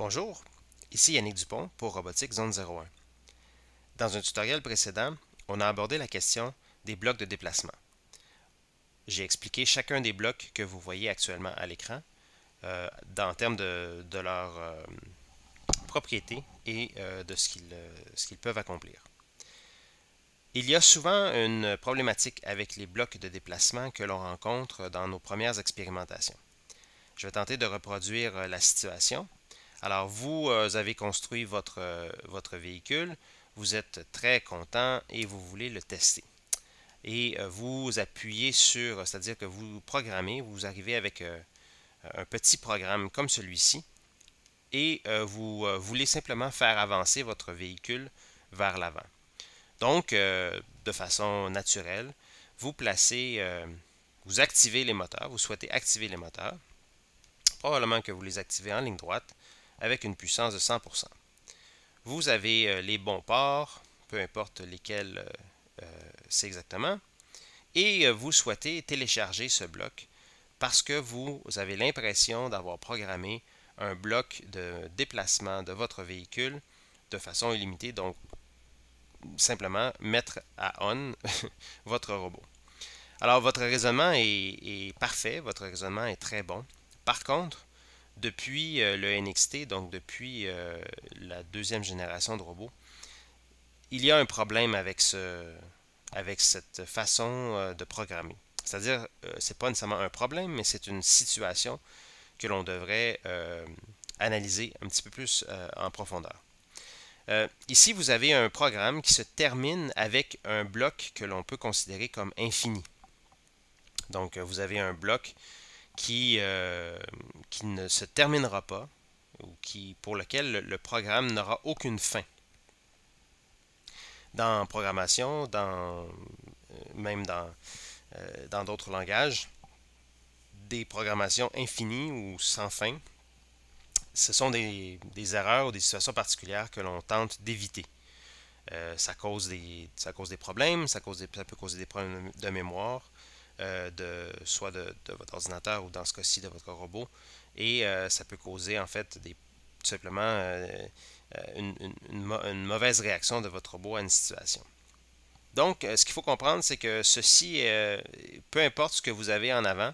Bonjour, ici Yannick Dupont pour Robotique Zone 01. Dans un tutoriel précédent, on a abordé la question des blocs de déplacement. J'ai expliqué chacun des blocs que vous voyez actuellement à l'écran euh, dans en termes de, leurs euh, propriétés et euh, de ce qu'ils peuvent accomplir. Il y a souvent une problématique avec les blocs de déplacement que l'on rencontre dans nos premières expérimentations. Je vais tenter de reproduire la situation alors, vous euh, avez construit euh, votre, véhicule, vous êtes très content et vous voulez le tester. Et euh, vous appuyez sur, c'est-à-dire que vous programmez, vous arrivez avec un petit programme comme celui-ci et vous voulez simplement faire avancer votre véhicule vers l'avant. Donc, de façon naturelle, vous placez, vous activez les moteurs, vous souhaitez activer les moteurs. Probablement que vous les activez en ligne droite avec une puissance de 100%. Vous avez euh, les bons ports, peu importe lesquels euh, euh, c'est exactement, et vous souhaitez télécharger ce bloc parce que vous avez l'impression d'avoir programmé un bloc de déplacement de votre véhicule de façon illimitée, donc simplement mettre à on votre robot. Alors votre raisonnement est parfait, votre raisonnement est très bon. Par contre, depuis euh, le NXT, donc depuis euh, la deuxième génération de robots, il y a un problème avec, ce, avec cette façon euh, de programmer. C'est-à-dire, ce n'est pas nécessairement un problème, mais c'est une situation que l'on devrait analyser un petit peu plus en profondeur. ici, vous avez un programme qui se termine avec un bloc que l'on peut considérer comme infini. Donc, vous avez un bloc qui, euh, qui ne se terminera pas ou qui, pour lequel le, programme n'aura aucune fin. Dans programmation, dans, euh, même euh, dans d'autres langages, des programmations infinies ou sans fin, ce sont des, des erreurs ou des situations particulières que l'on tente d'éviter. ça, cause des, ça cause des problèmes, ça, cause ça peut causer des problèmes de mémoire, euh, de, soit de, votre ordinateur ou dans ce cas-ci de votre robot. Et euh, ça peut causer en fait des, tout simplement euh, une, une, mauvaise réaction de votre robot à une situation. Donc, ce qu'il faut comprendre, c'est que ceci, peu importe ce que vous avez en avant,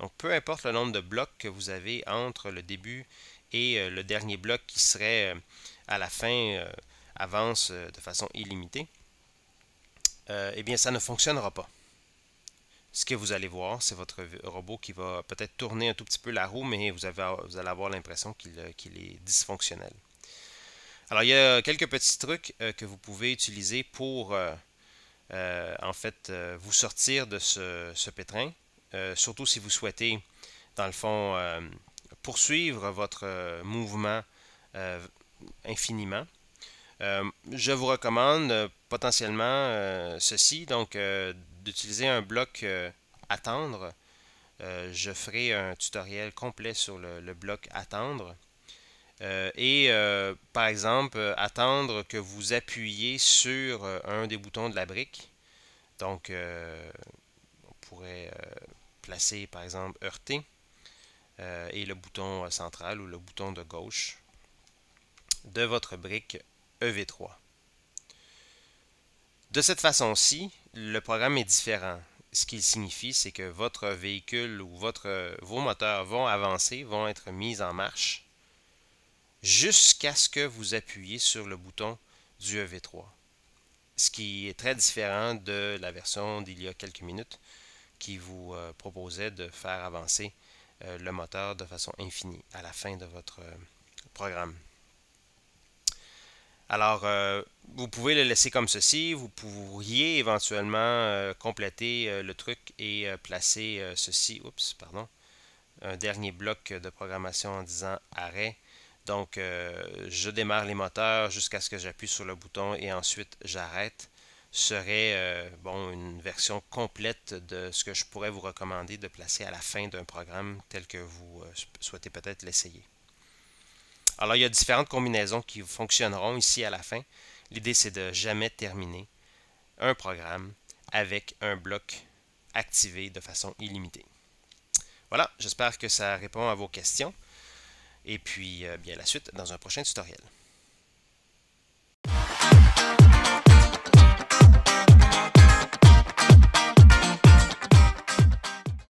donc peu importe le nombre de blocs que vous avez entre le début et le dernier bloc qui serait à la fin, avance de façon illimitée, eh bien, ça ne fonctionnera pas ce que vous allez voir, c'est votre robot qui va peut-être tourner un tout petit peu la roue, mais vous, avez, vous allez avoir l'impression qu'il euh, est dysfonctionnel. Alors, il y a quelques petits trucs euh, que vous pouvez utiliser pour, euh, en fait, vous sortir de ce, ce pétrin, surtout si vous souhaitez, dans le fond, poursuivre votre mouvement infiniment. je vous recommande potentiellement ceci, donc d'utiliser un bloc euh, attendre, euh, je ferai un tutoriel complet sur le, bloc attendre. Euh, et par exemple, attendre que vous appuyez sur un des boutons de la brique. Donc, on pourrait placer par exemple heurter et le bouton central ou le bouton de gauche de votre brique EV3. De cette façon-ci, le programme est différent. Ce qu'il signifie, c'est que votre véhicule ou votre, vos moteurs vont avancer, vont être mis en marche jusqu'à ce que vous appuyez sur le bouton du EV3. Ce qui est très différent de la version d'il y a quelques minutes qui vous euh, proposait de faire avancer euh, le moteur de façon infinie à la fin de votre euh, programme. Alors, euh, vous pouvez le laisser comme ceci. Vous pourriez éventuellement euh, compléter euh, le truc et placer ceci. Oups, pardon. Un dernier bloc de programmation en disant arrêt. Donc, je démarre les moteurs jusqu'à ce que j'appuie sur le bouton et ensuite j'arrête. Serait bon, une version complète de ce que je pourrais vous recommander de placer à la fin d'un programme tel que vous souhaitez peut-être l'essayer. Alors, il y a différentes combinaisons qui fonctionneront ici à la fin. L'idée, c'est de jamais terminer un programme avec un bloc activé de façon illimitée. Voilà, j'espère que ça répond à vos questions. Et puis, euh, bien, la suite dans un prochain tutoriel.